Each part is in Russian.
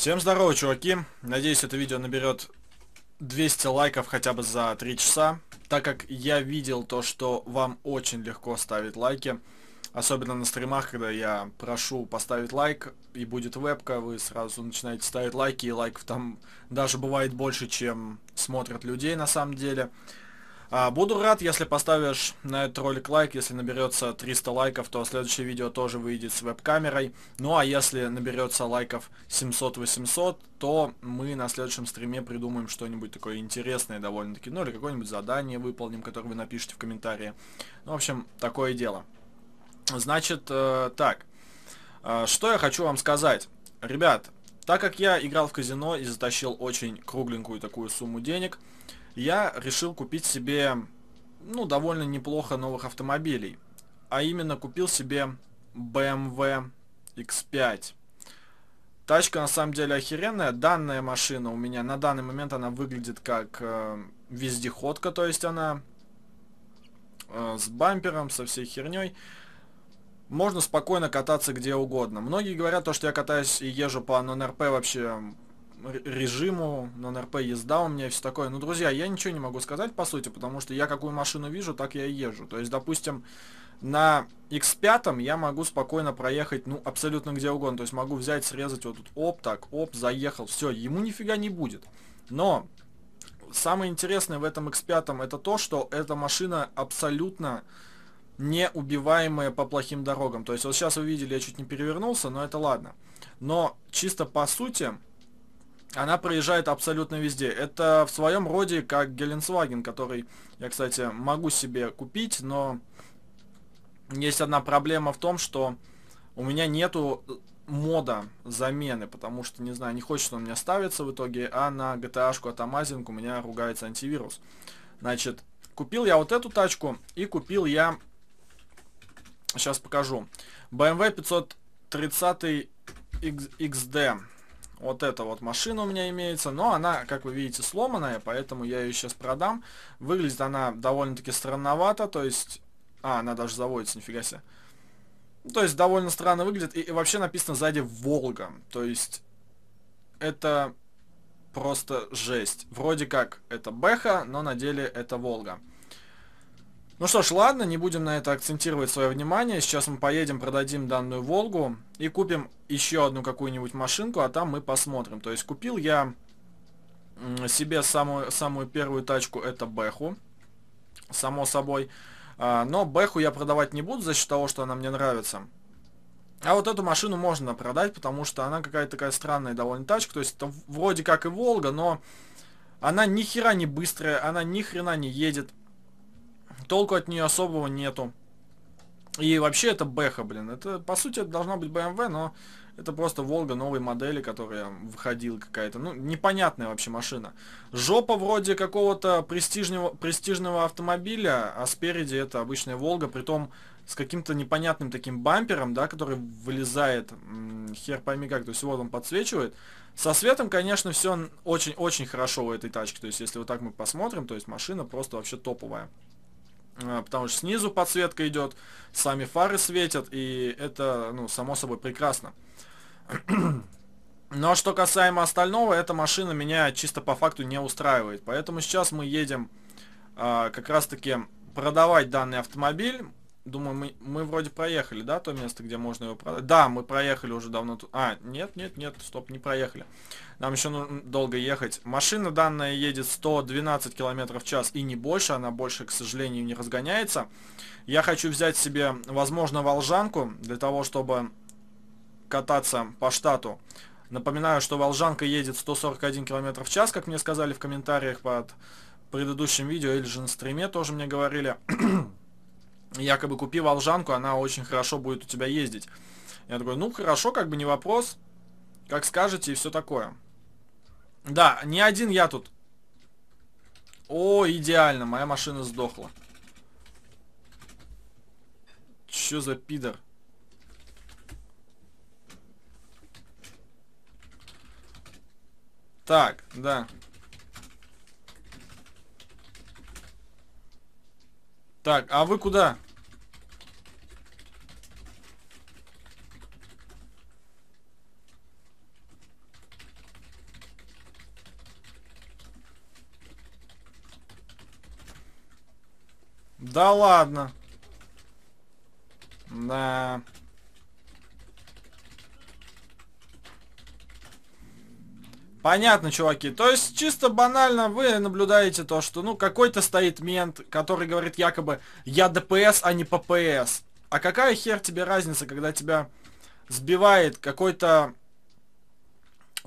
Всем здорово, чуваки. Надеюсь, это видео наберет 200 лайков хотя бы за 3 часа. Так как я видел то, что вам очень легко ставить лайки. Особенно на стримах, когда я прошу поставить лайк, и будет вебка, вы сразу начинаете ставить лайки, и лайков там даже бывает больше, чем смотрят людей на самом деле. А, буду рад, если поставишь на этот ролик лайк. Если наберется 300 лайков, то следующее видео тоже выйдет с веб-камерой. Ну а если наберется лайков 700-800, то мы на следующем стриме придумаем что-нибудь такое интересное довольно-таки. Ну или какое-нибудь задание выполним, которое вы напишите в комментарии. Ну, в общем, такое дело. Значит, э, так. Э, что я хочу вам сказать. Ребят, так как я играл в казино и затащил очень кругленькую такую сумму денег, я решил купить себе, ну, довольно неплохо новых автомобилей. А именно купил себе BMW X5. Тачка на самом деле охеренная. Данная машина у меня на данный момент она выглядит как э, вездеходка, то есть она э, с бампером, со всей херней. Можно спокойно кататься где угодно. Многие говорят то, что я катаюсь и езжу по нон-РП вообще режиму, на НРП езда у меня и все такое. Ну, друзья, я ничего не могу сказать, по сути, потому что я какую машину вижу, так я и езжу. То есть, допустим, на X5 я могу спокойно проехать, ну, абсолютно где угодно. То есть, могу взять, срезать вот тут, оп, так, оп, заехал, все, ему нифига не будет. Но самое интересное в этом X5 это то, что эта машина абсолютно неубиваемая по плохим дорогам. То есть, вот сейчас вы видели, я чуть не перевернулся, но это ладно. Но чисто по сути, она проезжает абсолютно везде. Это в своем роде как Геленсваген, который я, кстати, могу себе купить, но есть одна проблема в том, что у меня нету мода замены, потому что, не знаю, не хочет он у меня ставиться в итоге, а на GTA-шку от Amazing у меня ругается антивирус. Значит, купил я вот эту тачку и купил я, сейчас покажу, BMW 530 XD. Вот эта вот машина у меня имеется, но она, как вы видите, сломанная, поэтому я ее сейчас продам. Выглядит она довольно-таки странновато, то есть... А, она даже заводится, нифига себе. Ну, то есть довольно странно выглядит, и, и вообще написано сзади «Волга», то есть это просто жесть. Вроде как это Бэха, но на деле это Волга. Ну что ж, ладно, не будем на это акцентировать свое внимание. Сейчас мы поедем, продадим данную Волгу и купим еще одну какую-нибудь машинку, а там мы посмотрим. То есть купил я себе самую, самую первую тачку, это Бэху, само собой. А, но Бэху я продавать не буду за счет того, что она мне нравится. А вот эту машину можно продать, потому что она какая-то такая странная довольно тачка. То есть это вроде как и Волга, но она ни хера не быстрая, она ни хрена не едет толку от нее особого нету. И вообще это Бэха, блин. Это, по сути, это должна быть BMW, но это просто Волга новой модели, которая выходила какая-то. Ну, непонятная вообще машина. Жопа вроде какого-то престижного, престижного автомобиля, а спереди это обычная Волга, притом с каким-то непонятным таким бампером, да, который вылезает, хер пойми как, то есть вот он подсвечивает. Со светом, конечно, все очень-очень хорошо у этой тачки. То есть, если вот так мы посмотрим, то есть машина просто вообще топовая. Э, потому что снизу подсветка идет, сами фары светят, и это, ну, само собой прекрасно. Но что касаемо остального, эта машина меня чисто по факту не устраивает. Поэтому сейчас мы едем э, как раз-таки продавать данный автомобиль. Думаю, мы, мы вроде проехали, да, то место, где можно его продать? Да, мы проехали уже давно. тут. А, нет, нет, нет, стоп, не проехали. Нам еще нужно долго ехать. Машина данная едет 112 км в час и не больше. Она больше, к сожалению, не разгоняется. Я хочу взять себе, возможно, волжанку для того, чтобы кататься по штату. Напоминаю, что волжанка едет 141 км в час, как мне сказали в комментариях под предыдущим видео, или же на стриме тоже мне говорили. якобы купи волжанку, она очень хорошо будет у тебя ездить. Я такой, ну хорошо, как бы не вопрос, как скажете и все такое. Да, не один я тут. О, идеально, моя машина сдохла. Чё за пидор? Так, да. Так, а вы куда? Да ладно. Да. Понятно, чуваки. То есть, чисто банально вы наблюдаете то, что, ну, какой-то стоит мент, который говорит якобы, я ДПС, а не ППС. А какая хер тебе разница, когда тебя сбивает какой-то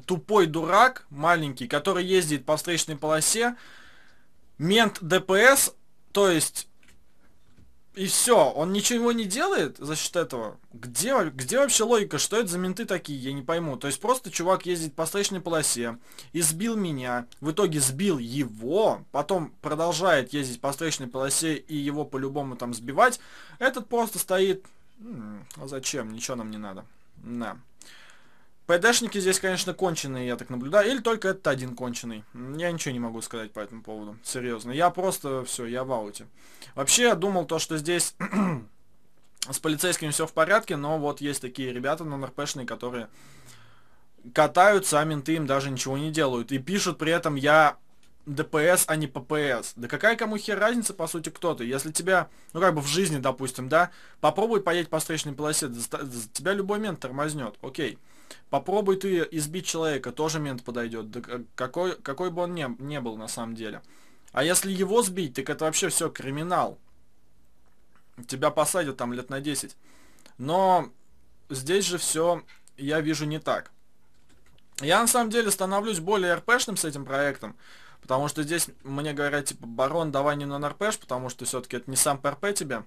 тупой дурак, маленький, который ездит по встречной полосе, мент ДПС, то есть и все, он ничего не делает за счет этого. Где, где вообще логика? Что это за менты такие? Я не пойму. То есть просто чувак ездит по встречной полосе, избил меня, в итоге сбил его, потом продолжает ездить по встречной полосе и его по-любому там сбивать. Этот просто стоит... М -м, а зачем? Ничего нам не надо. Да. ПДшники здесь, конечно, конченые, я так наблюдаю. Или только этот один конченый. Я ничего не могу сказать по этому поводу. Серьезно. Я просто... Все, я в ауте. Вообще, я думал то, что здесь... с полицейскими все в порядке, но вот есть такие ребята нон-РПшные, которые катаются, а менты им даже ничего не делают. И пишут при этом я ДПС, а не ППС. Да какая кому хер разница, по сути, кто ты? Если тебя, ну как бы в жизни, допустим, да, попробуй поедь по встречной полосе, тебя любой мент тормознет, окей. Okay. Попробуй ты избить человека, тоже мент подойдет. Да какой, какой бы он ни, не был на самом деле. А если его сбить, так это вообще все криминал. Тебя посадят там лет на 10. Но здесь же все я вижу не так. Я на самом деле становлюсь более РПшным с этим проектом. Потому что здесь мне говорят, типа, барон, давай не на РПш, потому что все-таки это не сам ПРП тебе.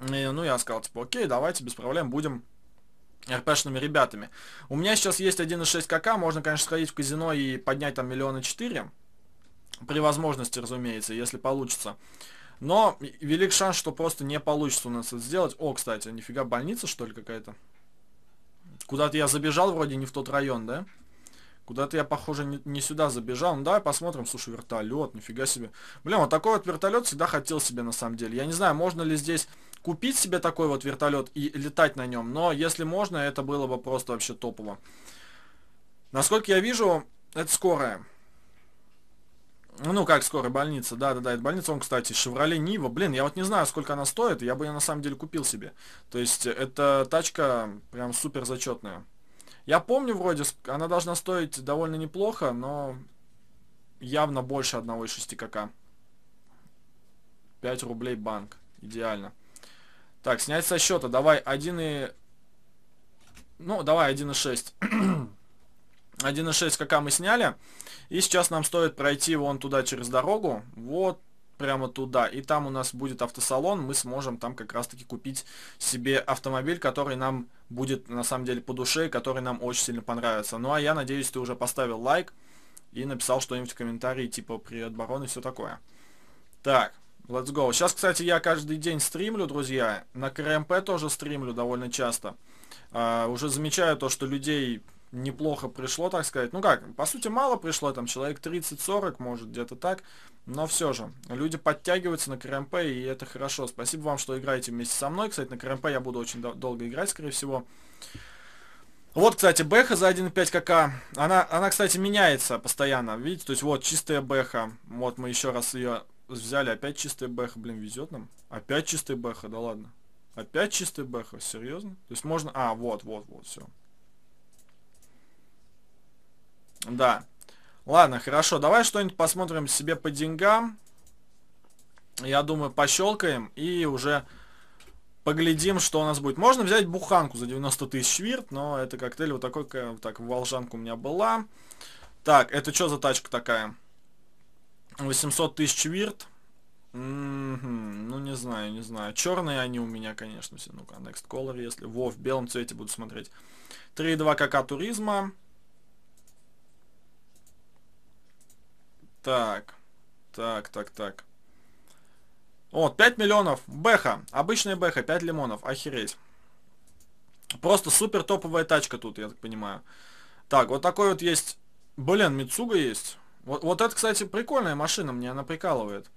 И, ну, я сказал, типа, окей, давайте, без проблем, будем РПшными ребятами. У меня сейчас есть 1.6 КК, можно, конечно, сходить в казино и поднять там миллиона четыре. При возможности, разумеется, если получится. Но велик шанс, что просто не получится у нас это сделать. О, кстати, нифига, больница, что ли, какая-то? Куда-то я забежал вроде не в тот район, да? Куда-то я, похоже, не, не сюда забежал. Ну, давай посмотрим. Слушай, вертолет, нифига себе. Блин, вот такой вот вертолет всегда хотел себе, на самом деле. Я не знаю, можно ли здесь купить себе такой вот вертолет и летать на нем, но если можно, это было бы просто вообще топово. Насколько я вижу, это скорая. Ну, как скорая больница, да-да-да, это больница, он, кстати, Шевроле Нива, блин, я вот не знаю, сколько она стоит, я бы ее на самом деле купил себе. То есть, эта тачка прям супер зачетная. Я помню вроде, она должна стоить довольно неплохо, но явно больше 1,6 кк. 5 рублей банк, идеально. Так, снять со счета. Давай 1 и... Ну, давай 1,6. 1,6 КК мы сняли. И сейчас нам стоит пройти вон туда через дорогу. Вот прямо туда. И там у нас будет автосалон. Мы сможем там как раз-таки купить себе автомобиль, который нам будет на самом деле по душе, и который нам очень сильно понравится. Ну а я надеюсь, ты уже поставил лайк и написал что-нибудь в комментарии, типа «Привет, барон» и все такое. Так. Let's go. Сейчас, кстати, я каждый день стримлю, друзья. На КРМП тоже стримлю довольно часто. А, уже замечаю то, что людей неплохо пришло, так сказать. Ну как, по сути, мало пришло, там человек 30-40, может, где-то так. Но все же, люди подтягиваются на КРМП, и это хорошо. Спасибо вам, что играете вместе со мной. Кстати, на КРМП я буду очень долго играть, скорее всего. Вот, кстати, бэха за 1.5 кк. Она, она, кстати, меняется постоянно. Видите, то есть вот чистая бэха. Вот мы еще раз ее взяли опять чистый бэха, блин, везет нам. Опять чистый бэха, да ладно. Опять чистый бэха, серьезно? То есть можно... А, вот, вот, вот, все. Да. Ладно, хорошо, давай что-нибудь посмотрим себе по деньгам. Я думаю, пощелкаем и уже поглядим, что у нас будет. Можно взять буханку за 90 тысяч вирт, но это коктейль вот такой, вот так, волжанка у меня была. Так, это что за тачка такая? 800 тысяч вирт. Mm -hmm. Ну, не знаю, не знаю. Черные они у меня, конечно, все. Ну-ка, Next Color, если... Во, в белом цвете буду смотреть. 3,2 КК туризма. Так, так, так, так. Вот, 5 миллионов. Бэха. Обычная бэха, 5 лимонов. Охереть. Просто супер топовая тачка тут, я так понимаю. Так, вот такой вот есть... Блин, Мицуга есть. Вот, вот это, кстати, прикольная машина, мне она прикалывает,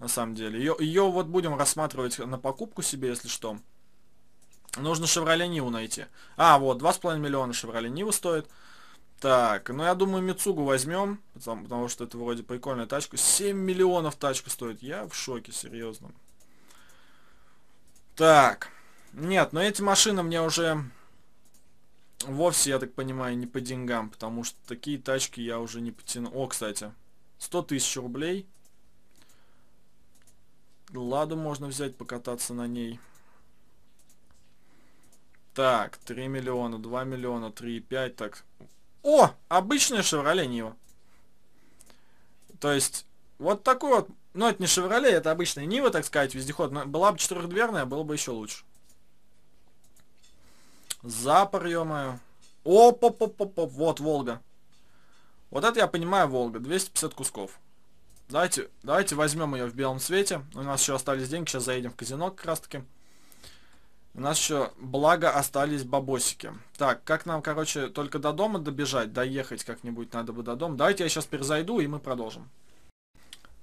на самом деле. Ее, ее вот будем рассматривать на покупку себе, если что. Нужно Шевроле Ниву найти. А, вот, 2,5 миллиона Шевроле Нива стоит. Так, ну я думаю, Мицугу возьмем, потому, потому что это вроде прикольная тачка. 7 миллионов тачка стоит. Я в шоке, серьезно. Так. Нет, но эти машины мне уже вовсе, я так понимаю, не по деньгам, потому что такие тачки я уже не потяну. О, кстати, 100 тысяч рублей. Ладу можно взять, покататься на ней. Так, 3 миллиона, 2 миллиона, 3,5, так. О, обычная Шевроле Нива. То есть, вот такой вот, ну это не Шевроле, это обычная Нива, так сказать, вездеход. Но была бы четырехдверная, было бы еще лучше. За приемы. о по по по по Вот, Волга. Вот это я понимаю, Волга. 250 кусков. Давайте, давайте возьмем ее в белом цвете. У нас еще остались деньги. Сейчас заедем в казино как раз таки. У нас еще, благо, остались бабосики. Так, как нам, короче, только до дома добежать, доехать как-нибудь надо бы до дома. Давайте я сейчас перезайду, и мы продолжим.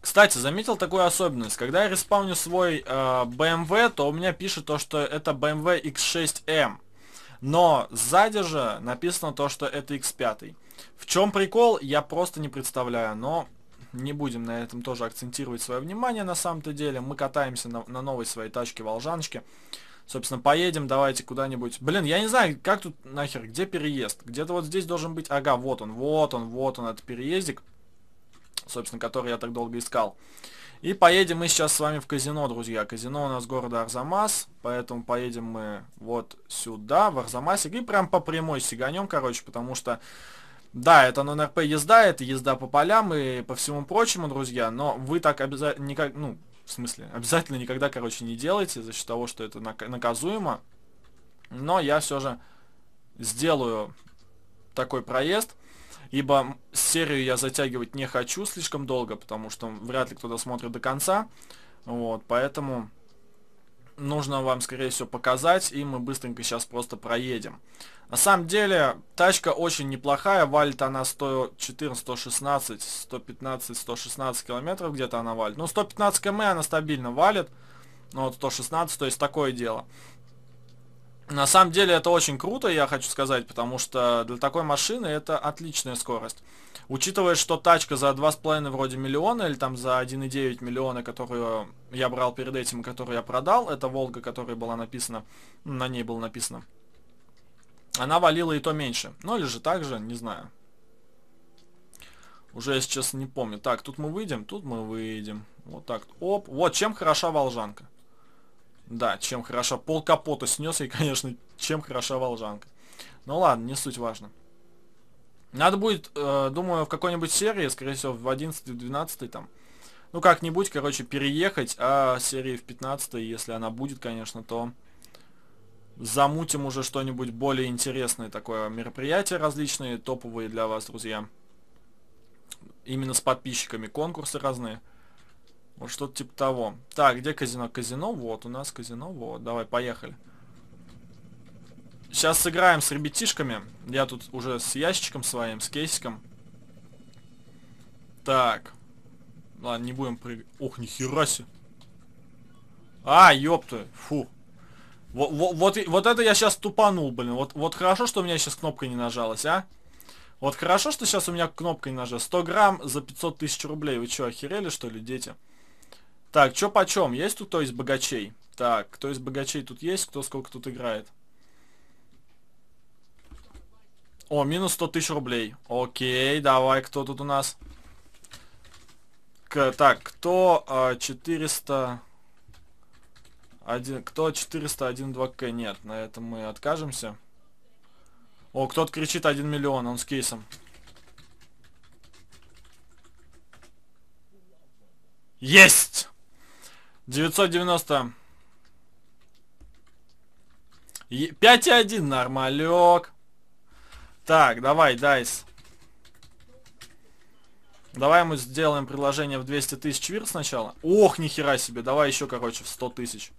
Кстати, заметил такую особенность. Когда я респауню свой э, BMW, эм то у меня пишет то, что это BMW X6M. Эм но сзади же написано то, что это X5. В чем прикол, я просто не представляю, но не будем на этом тоже акцентировать свое внимание на самом-то деле. Мы катаемся на, на новой своей тачке Волжаночке. Собственно, поедем, давайте куда-нибудь. Блин, я не знаю, как тут нахер, где переезд? Где-то вот здесь должен быть, ага, вот он, вот он, вот он, этот переездик, собственно, который я так долго искал. И поедем мы сейчас с вами в казино, друзья. Казино у нас города Арзамас, поэтому поедем мы вот сюда, в Арзамасик, и прям по прямой сиганем, короче, потому что... Да, это на рп езда, это езда по полям и по всему прочему, друзья, но вы так обязательно никак, ну, в смысле, обязательно никогда, короче, не делайте, за счет того, что это наказуемо. Но я все же сделаю такой проезд ибо серию я затягивать не хочу слишком долго, потому что вряд ли кто то смотрит до конца. Вот, поэтому нужно вам, скорее всего, показать, и мы быстренько сейчас просто проедем. На самом деле, тачка очень неплохая, валит она 114, 116, 115, 116 километров где-то она валит. Ну, 115 км она стабильно валит, ну, вот 116, то есть такое дело. На самом деле это очень круто, я хочу сказать, потому что для такой машины это отличная скорость. Учитывая, что тачка за 2,5 вроде миллиона, или там за 1,9 миллиона, которую я брал перед этим, которую я продал, это Волга, которая была написана, на ней было написано, она валила и то меньше. Ну или же так же, не знаю. Уже я сейчас не помню. Так, тут мы выйдем, тут мы выйдем. Вот так. Оп, вот чем хороша Волжанка. Да, чем хороша. Пол капота снес, и, конечно, чем хороша волжанка. Ну ладно, не суть важно. Надо будет, э, думаю, в какой-нибудь серии, скорее всего, в 11 в 12 там. Ну, как-нибудь, короче, переехать, а серии в 15 если она будет, конечно, то замутим уже что-нибудь более интересное такое мероприятие различные, топовые для вас, друзья. Именно с подписчиками конкурсы разные. Вот что-то типа того. Так, где казино? Казино, вот, у нас казино, вот. Давай, поехали. Сейчас сыграем с ребятишками. Я тут уже с ящичком своим, с кейсиком. Так. Ладно, не будем прыгать. Ох, нихера себе. А, ёпта, фу. Вот, вот, вот, вот это я сейчас тупанул, блин. Вот, вот хорошо, что у меня сейчас кнопка не нажалась, а? Вот хорошо, что сейчас у меня кнопка не нажалась. 100 грамм за 500 тысяч рублей. Вы что, охерели, что ли, дети? Так, чё почем? Есть тут кто из богачей? Так, кто из богачей тут есть? Кто сколько тут играет? О, минус 100 тысяч рублей. Окей, давай, кто тут у нас? К, так, кто э, а, 400... Один, кто 401 2К? Нет, на этом мы откажемся. О, кто-то кричит 1 миллион, он с кейсом. Есть! 990. 5,1, нормалек. Так, давай, дайс. Давай мы сделаем предложение в 200 тысяч вир сначала. Ох, нихера себе. Давай еще, короче, в 100 тысяч.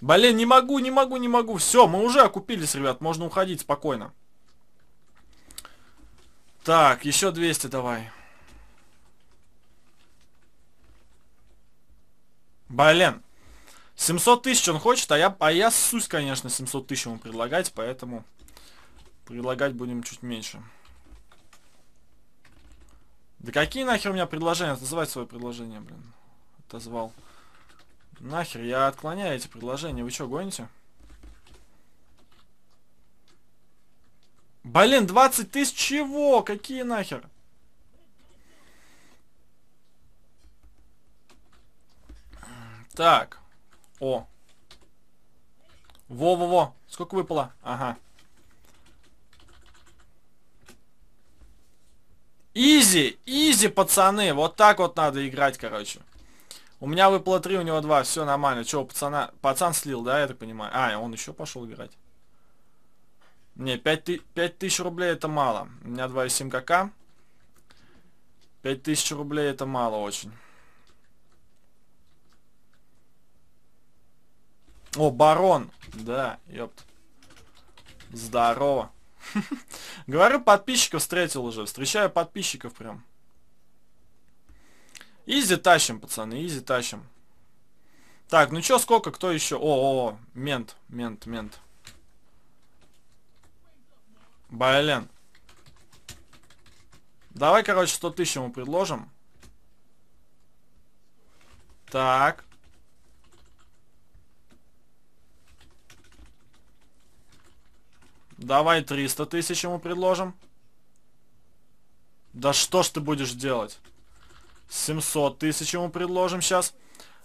Блин, не могу, не могу, не могу. Все, мы уже окупились, ребят. Можно уходить спокойно. Так, еще 200 давай. Блин. 700 тысяч он хочет, а я, а я сусь, конечно, 700 тысяч ему предлагать, поэтому предлагать будем чуть меньше. Да какие нахер у меня предложения? Отозвать свое предложение, блин. Отозвал. Нахер, я отклоняю эти предложения. Вы что, гоните? Блин, 20 тысяч чего? Какие нахер? Так. О. Во-во-во. Сколько выпало? Ага. Изи, изи, пацаны. Вот так вот надо играть, короче. У меня выпало 3, у него 2. Все нормально. Че, пацана... Пацан слил, да, я так понимаю? А, он еще пошел играть. Не, 5, тысяч рублей это мало. У меня 2,7 кк. 5 тысяч рублей это мало очень. О, барон. Да, ёпт. Здорово. Говорю, подписчиков встретил уже. Встречаю подписчиков прям. Изи тащим, пацаны, изи тащим. Так, ну чё, сколько, кто еще? О, о, о, мент, мент, мент. Блин. Давай, короче, 100 тысяч ему предложим. Так. Давай 300 тысяч ему предложим. Да что ж ты будешь делать? 700 тысяч ему предложим сейчас.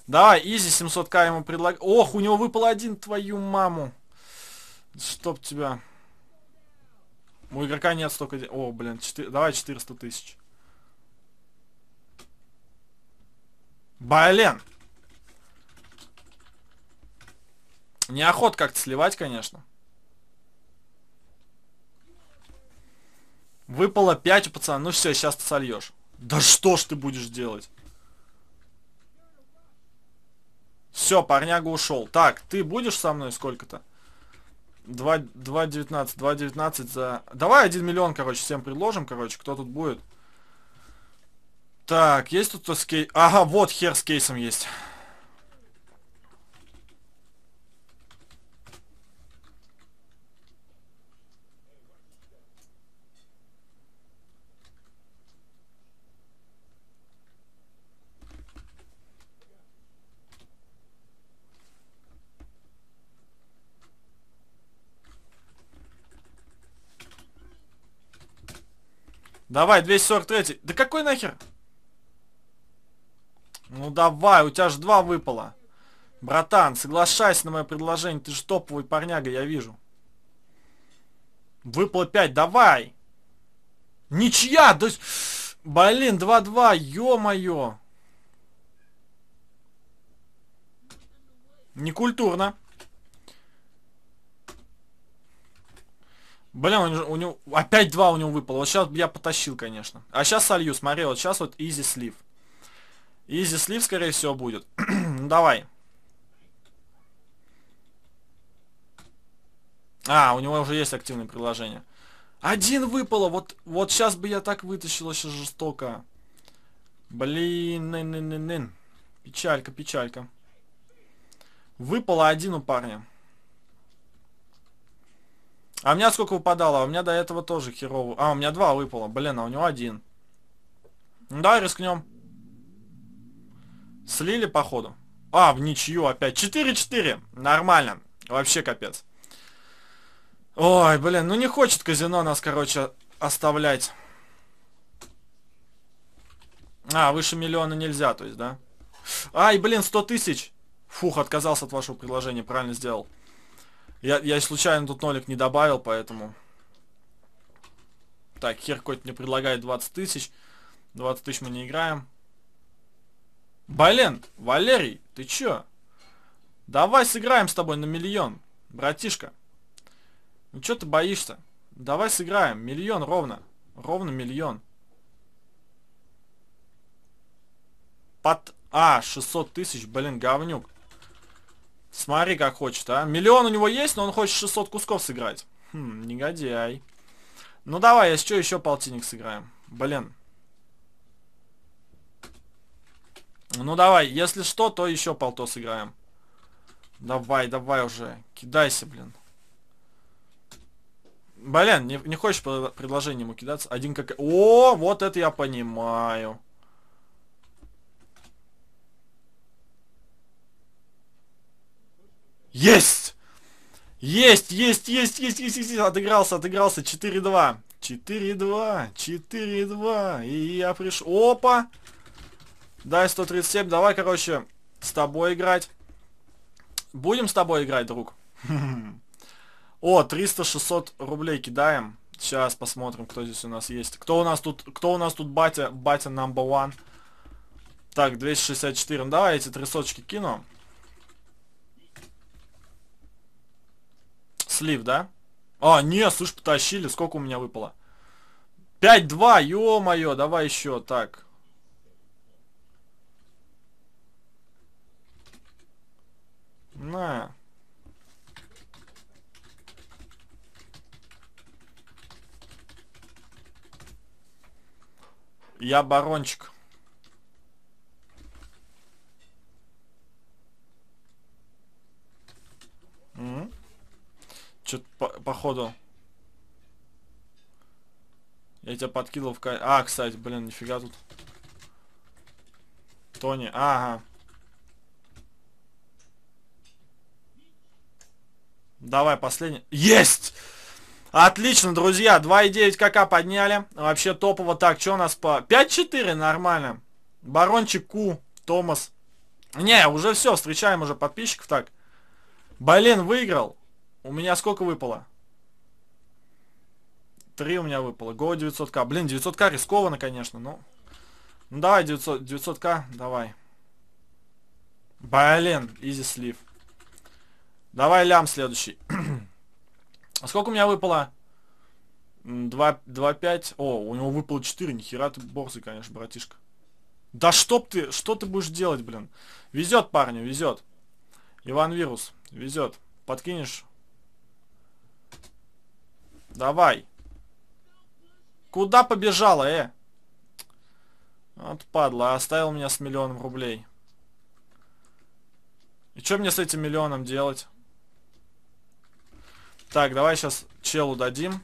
Давай, изи 700к ему предлагаю. Ох, у него выпал один, твою маму. Чтоб тебя. У игрока нет столько О, блин, 4... давай 400 тысяч. Блин. Неохот как-то сливать, конечно. Выпало 5 у пацана. Ну все, сейчас ты сольешь. Да что ж ты будешь делать? Все, парняга ушел. Так, ты будешь со мной сколько-то? 2.19, 2.19 за... Давай 1 миллион, короче, всем предложим, короче, кто тут будет. Так, есть тут кто с кей... Ага, вот хер с кейсом есть. Давай, 243. Да какой нахер? Ну давай, у тебя же два выпало. Братан, соглашайся на мое предложение. Ты же топовый парняга, я вижу. Выпало 5, давай. Ничья! то есть, Блин, 2-2, ё-моё. Некультурно. Блин, он, у него опять два у него выпало. Вот сейчас я потащил, конечно. А сейчас солью, смотри, вот сейчас вот изи слив. Изи слив, скорее всего, будет. ну, давай. А, у него уже есть активное приложение. Один выпало, вот, вот сейчас бы я так вытащил еще жестоко. Блин, нын, нын, нын, нын. Печалька, печалька. Выпало один у парня. А у меня сколько выпадало? А у меня до этого тоже херово. А, у меня два выпало. Блин, а у него один. Ну, давай рискнем. Слили, походу. А, в ничью опять. 4-4. Нормально. Вообще капец. Ой, блин, ну не хочет казино нас, короче, оставлять. А, выше миллиона нельзя, то есть, да? Ай, блин, 100 тысяч. Фух, отказался от вашего предложения, правильно сделал. Я, я случайно тут нолик не добавил, поэтому... Так, хер какой-то мне предлагает 20 тысяч. 20 тысяч мы не играем. Блин, Валерий, ты чё? Давай сыграем с тобой на миллион, братишка. Ну чё ты боишься? Давай сыграем, миллион ровно. Ровно миллион. Под... А, 600 тысяч, блин, говнюк. Смотри, как хочет, а. Миллион у него есть, но он хочет 600 кусков сыграть. Хм, негодяй. Ну давай, я что еще полтинник сыграем? Блин. Ну давай, если что, то еще полто сыграем. Давай, давай уже. Кидайся, блин. Блин, не, не хочешь предложение ему кидаться? Один как... О, вот это я понимаю. Есть! Есть, есть, есть, есть, есть, есть, есть. отыгрался, отыгрался, 4-2. 4-2, 4-2, и я пришел... Опа! Дай 137, давай, короче, с тобой играть. Будем с тобой играть, друг? О, 300-600 рублей кидаем. Сейчас посмотрим, кто здесь у нас есть. Кто у нас тут, кто у нас тут батя, батя number one? Так, 264, давай эти три соточки кину. Слив, да? А, нет, слушай, потащили. Сколько у меня выпало? 5-2, ё-моё, давай еще, так. На. Я барончик. Что-то по походу. Я тебя подкинул в кай А, кстати, блин, нифига тут. Тони, ага. Давай, последний. Есть! Отлично, друзья, 2,9 КК подняли. Вообще топово. Так, что у нас по... 5-4, нормально. Барончик Ку, Томас. Не, уже все, встречаем уже подписчиков. Так, блин, выиграл. У меня сколько выпало? Три у меня выпало. Го 900к. Блин, 900к рискованно, конечно, но... Ну давай, 900, 900к, давай. Блин, изи слив. Давай лям следующий. а сколько у меня выпало? 2-5. О, у него выпало 4. Нихера ты борзый, конечно, братишка. Да чтоб ты, что ты будешь делать, блин? Везет парню, везет. Иван Вирус, везет. Подкинешь Давай. Куда побежала, э? Вот падла, оставил меня с миллионом рублей. И что мне с этим миллионом делать? Так, давай сейчас челу дадим.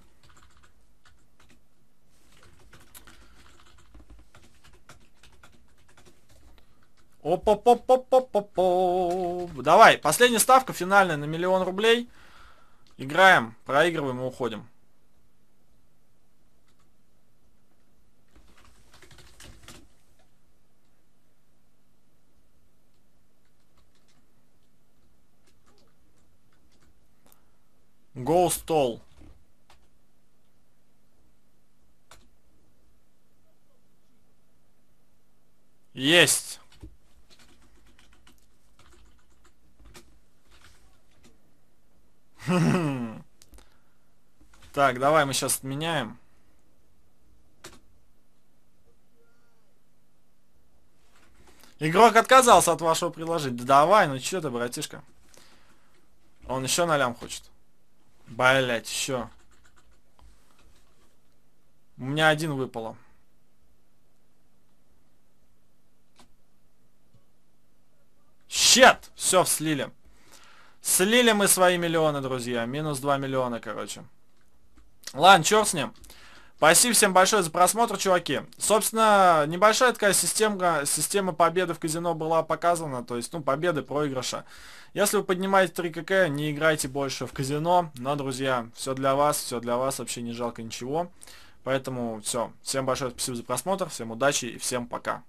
Опа-по-по-по-по-по. Давай, последняя ставка, финальная на миллион рублей. Играем, проигрываем и уходим. Go стол. Есть. Так, давай мы сейчас отменяем. Игрок отказался от вашего предложения. Да давай, ну что ты, братишка? Он еще на лям хочет. Блять, все. У меня один выпало. Щет! Все, слили. Слили мы свои миллионы, друзья. Минус 2 миллиона, короче. Ладно, черт с ним. Спасибо всем большое за просмотр, чуваки. Собственно, небольшая такая система, система победы в казино была показана, то есть, ну, победы, проигрыша. Если вы поднимаете 3 КК, не играйте больше в казино, но, друзья, все для вас, все для вас, вообще не жалко ничего. Поэтому все, всем большое спасибо за просмотр, всем удачи и всем пока.